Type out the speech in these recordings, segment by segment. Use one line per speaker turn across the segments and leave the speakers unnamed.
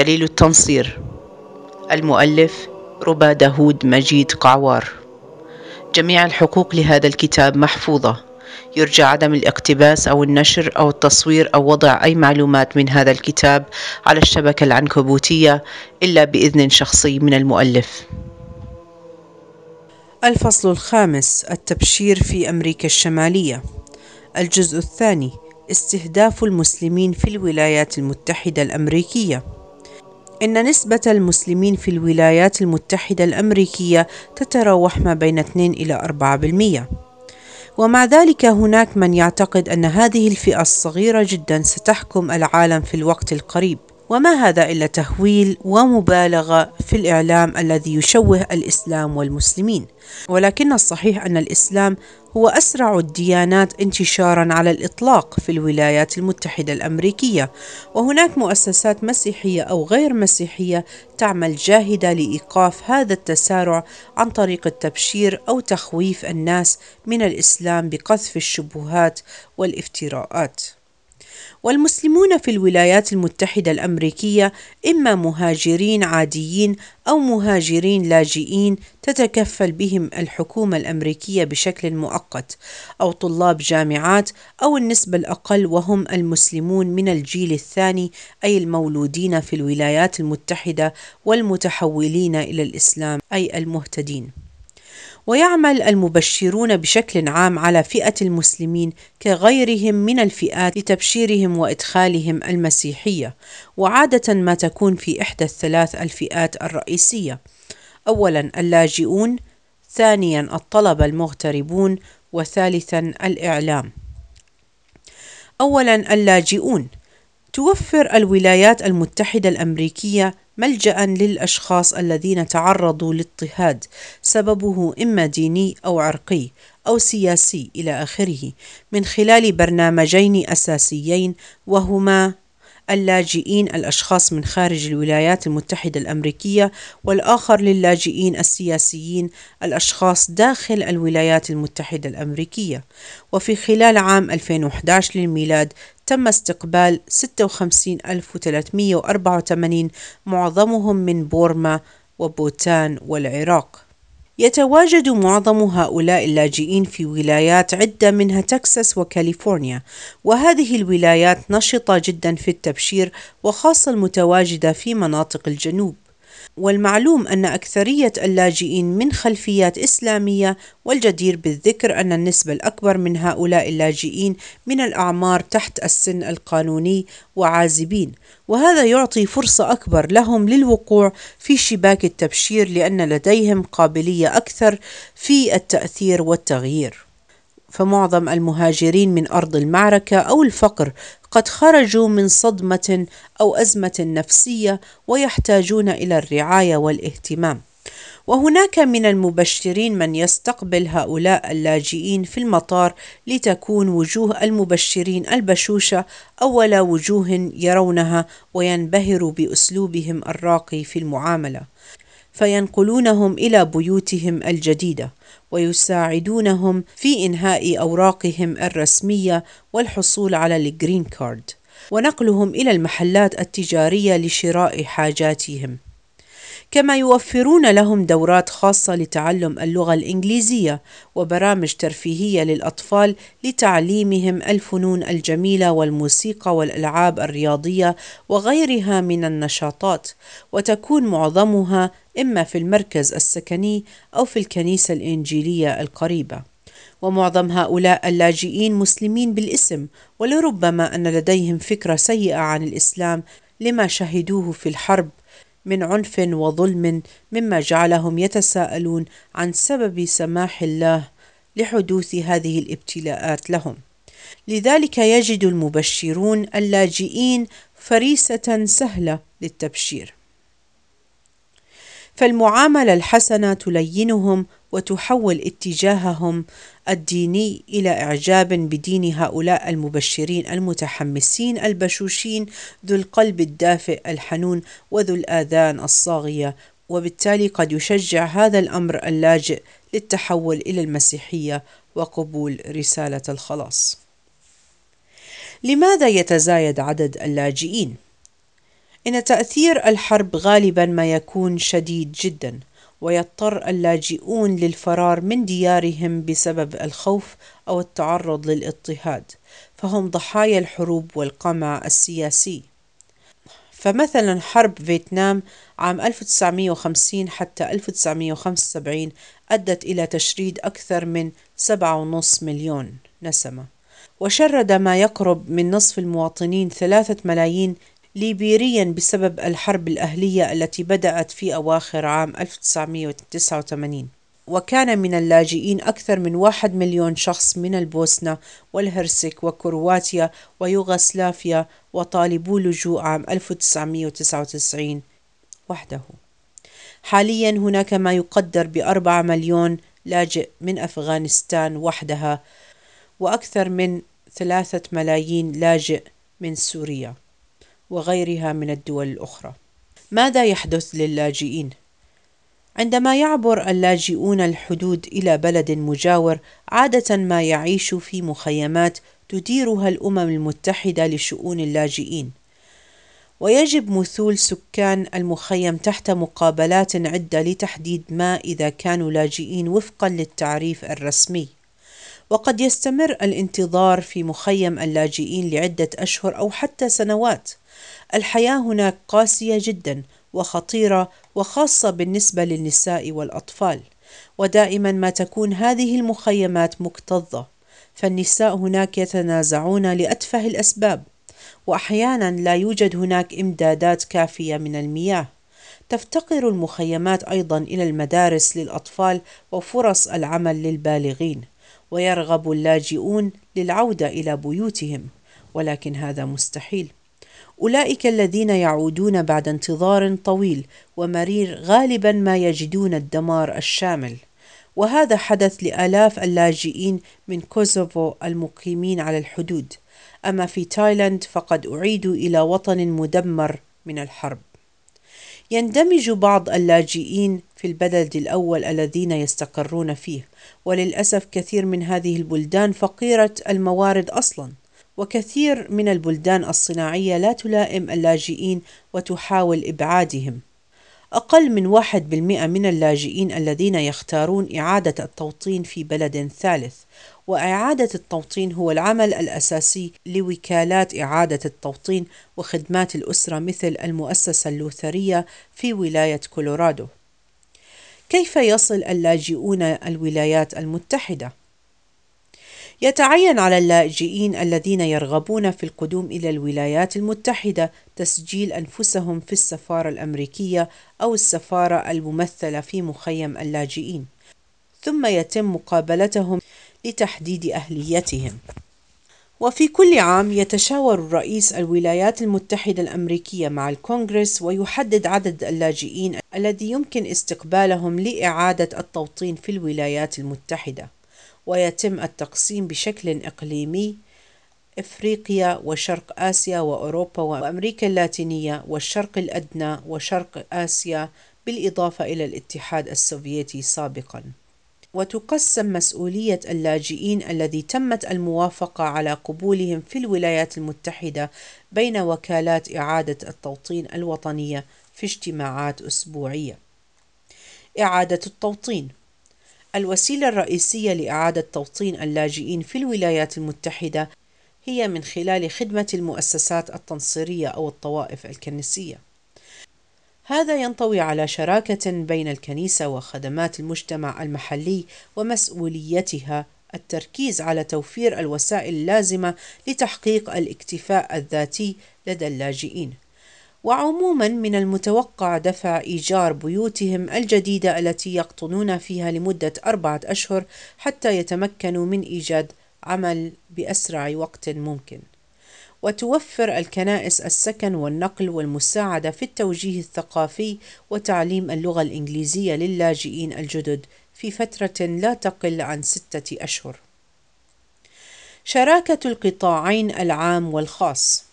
دليل التنصير المؤلف ربا دهود مجيد قعوار جميع الحقوق لهذا الكتاب محفوظة يرجى عدم الاقتباس أو النشر أو التصوير أو وضع أي معلومات من هذا الكتاب على الشبكة العنكبوتية إلا بإذن شخصي من المؤلف الفصل الخامس التبشير في أمريكا الشمالية الجزء الثاني استهداف المسلمين في الولايات المتحدة الأمريكية إن نسبة المسلمين في الولايات المتحدة الأمريكية تتراوح ما بين 2 إلى 4%. ومع ذلك هناك من يعتقد أن هذه الفئة الصغيرة جدا ستحكم العالم في الوقت القريب. وما هذا إلا تهويل ومبالغة في الإعلام الذي يشوه الإسلام والمسلمين ولكن الصحيح أن الإسلام هو أسرع الديانات انتشارا على الإطلاق في الولايات المتحدة الأمريكية وهناك مؤسسات مسيحية أو غير مسيحية تعمل جاهدة لإيقاف هذا التسارع عن طريق التبشير أو تخويف الناس من الإسلام بقذف الشبهات والافتراءات والمسلمون في الولايات المتحدة الأمريكية إما مهاجرين عاديين أو مهاجرين لاجئين تتكفل بهم الحكومة الأمريكية بشكل مؤقت، أو طلاب جامعات، أو النسبة الأقل وهم المسلمون من الجيل الثاني أي المولودين في الولايات المتحدة والمتحولين إلى الإسلام أي المهتدين. ويعمل المبشرون بشكل عام على فئة المسلمين كغيرهم من الفئات لتبشيرهم وإدخالهم المسيحية وعادة ما تكون في إحدى الثلاث الفئات الرئيسية أولا اللاجئون ثانيا الطلبة المغتربون وثالثا الإعلام أولا اللاجئون توفر الولايات المتحدة الأمريكية ملجأ للأشخاص الذين تعرضوا لاضطهاد سببه إما ديني أو عرقي أو سياسي إلى آخره من خلال برنامجين أساسيين وهما اللاجئين الأشخاص من خارج الولايات المتحدة الأمريكية والآخر للاجئين السياسيين الأشخاص داخل الولايات المتحدة الأمريكية وفي خلال عام 2011 للميلاد تم استقبال 56384 معظمهم من بورما وبوتان والعراق يتواجد معظم هؤلاء اللاجئين في ولايات عدة منها تكساس وكاليفورنيا وهذه الولايات نشطة جدا في التبشير وخاصة المتواجدة في مناطق الجنوب والمعلوم أن أكثرية اللاجئين من خلفيات إسلامية والجدير بالذكر أن النسبة الأكبر من هؤلاء اللاجئين من الأعمار تحت السن القانوني وعازبين وهذا يعطي فرصة أكبر لهم للوقوع في شباك التبشير لأن لديهم قابلية أكثر في التأثير والتغيير فمعظم المهاجرين من أرض المعركة أو الفقر قد خرجوا من صدمة أو أزمة نفسية ويحتاجون إلى الرعاية والاهتمام. وهناك من المبشرين من يستقبل هؤلاء اللاجئين في المطار لتكون وجوه المبشرين البشوشة أول وجوه يرونها وينبهروا بأسلوبهم الراقي في المعاملة. فينقلونهم إلى بيوتهم الجديدة ويساعدونهم في إنهاء أوراقهم الرسمية والحصول على الجرين كارد ونقلهم إلى المحلات التجارية لشراء حاجاتهم كما يوفرون لهم دورات خاصة لتعلم اللغة الإنجليزية وبرامج ترفيهية للأطفال لتعليمهم الفنون الجميلة والموسيقى والألعاب الرياضية وغيرها من النشاطات وتكون معظمها إما في المركز السكني أو في الكنيسة الإنجيلية القريبة ومعظم هؤلاء اللاجئين مسلمين بالاسم ولربما أن لديهم فكرة سيئة عن الإسلام لما شهدوه في الحرب من عنف وظلم مما جعلهم يتساءلون عن سبب سماح الله لحدوث هذه الابتلاءات لهم لذلك يجد المبشرون اللاجئين فريسه سهله للتبشير فالمعامله الحسنه تلينهم وتحول اتجاههم الديني الى اعجاب بدين هؤلاء المبشرين المتحمسين البشوشين ذو القلب الدافئ الحنون وذو الاذان الصاغيه وبالتالي قد يشجع هذا الامر اللاجئ للتحول الى المسيحيه وقبول رساله الخلاص لماذا يتزايد عدد اللاجئين إن تأثير الحرب غالبا ما يكون شديد جدا ويضطر اللاجئون للفرار من ديارهم بسبب الخوف أو التعرض للاضطهاد فهم ضحايا الحروب والقمع السياسي فمثلا حرب فيتنام عام 1950 حتى 1975 أدت إلى تشريد أكثر من 7.5 مليون نسمة وشرد ما يقرب من نصف المواطنين 3 ملايين ليبيريا بسبب الحرب الأهلية التي بدأت في أواخر عام 1989 وكان من اللاجئين أكثر من واحد مليون شخص من البوسنة والهرسك وكرواتيا ويوغسلافيا وطالبو لجوء عام 1999 وحده حاليا هناك ما يقدر بأربعة مليون لاجئ من أفغانستان وحدها وأكثر من ثلاثة ملايين لاجئ من سوريا وغيرها من الدول الأخرى. ماذا يحدث للاجئين؟ عندما يعبر اللاجئون الحدود إلى بلد مجاور، عادة ما يعيش في مخيمات تديرها الأمم المتحدة لشؤون اللاجئين. ويجب مثول سكان المخيم تحت مقابلات عدة لتحديد ما إذا كانوا لاجئين وفقًا للتعريف الرسمي. وقد يستمر الانتظار في مخيم اللاجئين لعدة أشهر أو حتى سنوات. الحياة هناك قاسية جدا وخطيرة وخاصة بالنسبة للنساء والأطفال، ودائما ما تكون هذه المخيمات مكتظة، فالنساء هناك يتنازعون لأتفه الأسباب، وأحيانا لا يوجد هناك إمدادات كافية من المياه. تفتقر المخيمات ايضا الى المدارس للاطفال وفرص العمل للبالغين ويرغب اللاجئون للعوده الى بيوتهم ولكن هذا مستحيل اولئك الذين يعودون بعد انتظار طويل ومرير غالبا ما يجدون الدمار الشامل وهذا حدث لالاف اللاجئين من كوسوفو المقيمين على الحدود اما في تايلاند فقد اعيدوا الى وطن مدمر من الحرب يندمج بعض اللاجئين في البلد الأول الذين يستقرون فيه وللأسف كثير من هذه البلدان فقيرة الموارد أصلاً وكثير من البلدان الصناعية لا تلائم اللاجئين وتحاول إبعادهم أقل من واحد بالمئة من اللاجئين الذين يختارون إعادة التوطين في بلد ثالث وإعادة التوطين هو العمل الأساسي لوكالات إعادة التوطين وخدمات الأسرة مثل المؤسسة اللوثرية في ولاية كولورادو كيف يصل اللاجئون الولايات المتحدة؟ يتعين على اللاجئين الذين يرغبون في القدوم إلى الولايات المتحدة تسجيل أنفسهم في السفارة الأمريكية أو السفارة الممثلة في مخيم اللاجئين، ثم يتم مقابلتهم لتحديد أهليتهم. وفي كل عام يتشاور رئيس الولايات المتحدة الأمريكية مع الكونغرس ويحدد عدد اللاجئين الذي يمكن استقبالهم لإعادة التوطين في الولايات المتحدة ويتم التقسيم بشكل إقليمي إفريقيا وشرق آسيا وأوروبا وأمريكا اللاتينية والشرق الأدنى وشرق آسيا بالإضافة إلى الاتحاد السوفيتي سابقاً وتقسم مسؤولية اللاجئين الذي تمت الموافقة على قبولهم في الولايات المتحدة بين وكالات إعادة التوطين الوطنية في اجتماعات أسبوعية. إعادة التوطين الوسيلة الرئيسية لإعادة توطين اللاجئين في الولايات المتحدة هي من خلال خدمة المؤسسات التنصيرية أو الطوائف الكنسية. هذا ينطوي على شراكة بين الكنيسة وخدمات المجتمع المحلي ومسؤوليتها التركيز على توفير الوسائل اللازمة لتحقيق الاكتفاء الذاتي لدى اللاجئين. وعموما من المتوقع دفع إيجار بيوتهم الجديدة التي يقطنون فيها لمدة أربعة أشهر حتى يتمكنوا من إيجاد عمل بأسرع وقت ممكن. وتوفر الكنائس السكن والنقل والمساعدة في التوجيه الثقافي وتعليم اللغة الإنجليزية للاجئين الجدد في فترة لا تقل عن ستة أشهر. شراكة القطاعين العام والخاص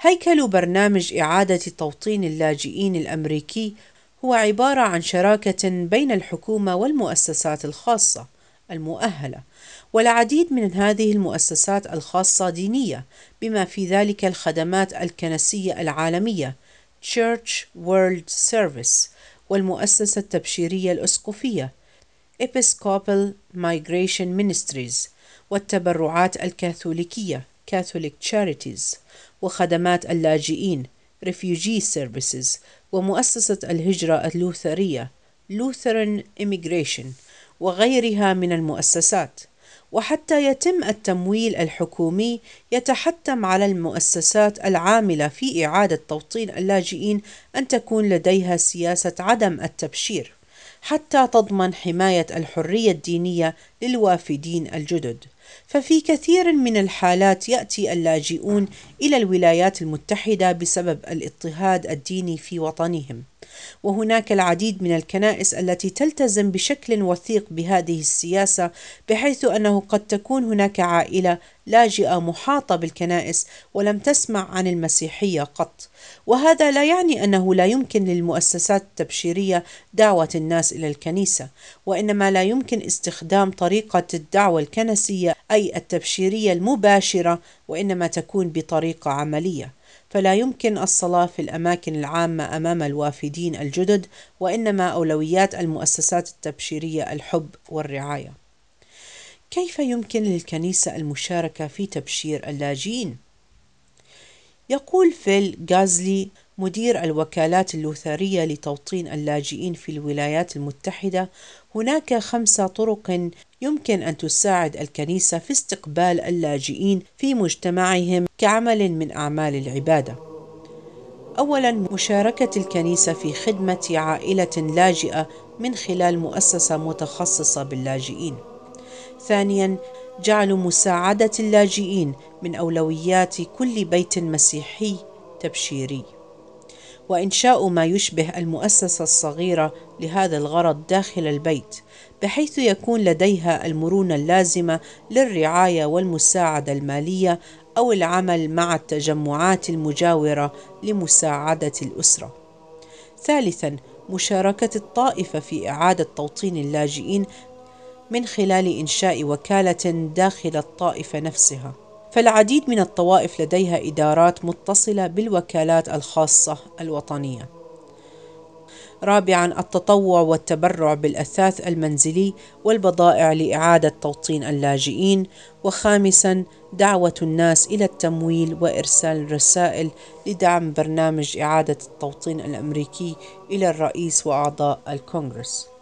هيكل برنامج إعادة توطين اللاجئين الأمريكي هو عبارة عن شراكة بين الحكومة والمؤسسات الخاصة المؤهلة والعديد من هذه المؤسسات الخاصة دينية بما في ذلك الخدمات الكنسية العالمية Church World Service والمؤسسة التبشيرية الأسقفية Episcopal Migration Ministries والتبرعات الكاثوليكية Catholic Charities وخدمات اللاجئين Refugee Services ومؤسسة الهجرة اللوثرية Lutheran Immigration وغيرها من المؤسسات وحتى يتم التمويل الحكومي يتحتم على المؤسسات العاملة في إعادة توطين اللاجئين أن تكون لديها سياسة عدم التبشير حتى تضمن حماية الحرية الدينية للوافدين الجدد ففي كثير من الحالات يأتي اللاجئون إلى الولايات المتحدة بسبب الاضطهاد الديني في وطنهم وهناك العديد من الكنائس التي تلتزم بشكل وثيق بهذه السياسة بحيث أنه قد تكون هناك عائلة لاجئة محاطة بالكنائس ولم تسمع عن المسيحية قط وهذا لا يعني أنه لا يمكن للمؤسسات التبشيرية دعوة الناس إلى الكنيسة وإنما لا يمكن استخدام طريقة الدعوة الكنسية أي التبشيرية المباشرة وإنما تكون بطريقة عملية فلا يمكن الصلاة في الأماكن العامة أمام الوافدين الجدد وإنما أولويات المؤسسات التبشيرية الحب والرعاية. كيف يمكن للكنيسة المشاركة في تبشير اللاجئين؟ يقول فيل غازلي مدير الوكالات اللوثرية لتوطين اللاجئين في الولايات المتحدة هناك خمس طرق يمكن أن تساعد الكنيسة في استقبال اللاجئين في مجتمعهم كعمل من أعمال العبادة. أولاً مشاركة الكنيسة في خدمة عائلة لاجئة من خلال مؤسسة متخصصة باللاجئين. ثانياً جعل مساعدة اللاجئين من أولويات كل بيت مسيحي تبشيري. وإنشاء ما يشبه المؤسسة الصغيرة لهذا الغرض داخل البيت بحيث يكون لديها المرونة اللازمة للرعاية والمساعدة المالية أو العمل مع التجمعات المجاورة لمساعدة الأسرة. ثالثاً، مشاركة الطائفة في إعادة توطين اللاجئين من خلال إنشاء وكالة داخل الطائفة نفسها. فالعديد من الطوائف لديها إدارات متصلة بالوكالات الخاصة الوطنية. رابعاً التطوع والتبرع بالأثاث المنزلي والبضائع لإعادة توطين اللاجئين، وخامساً دعوة الناس إلى التمويل وإرسال رسائل لدعم برنامج إعادة التوطين الأمريكي إلى الرئيس وأعضاء الكونغرس.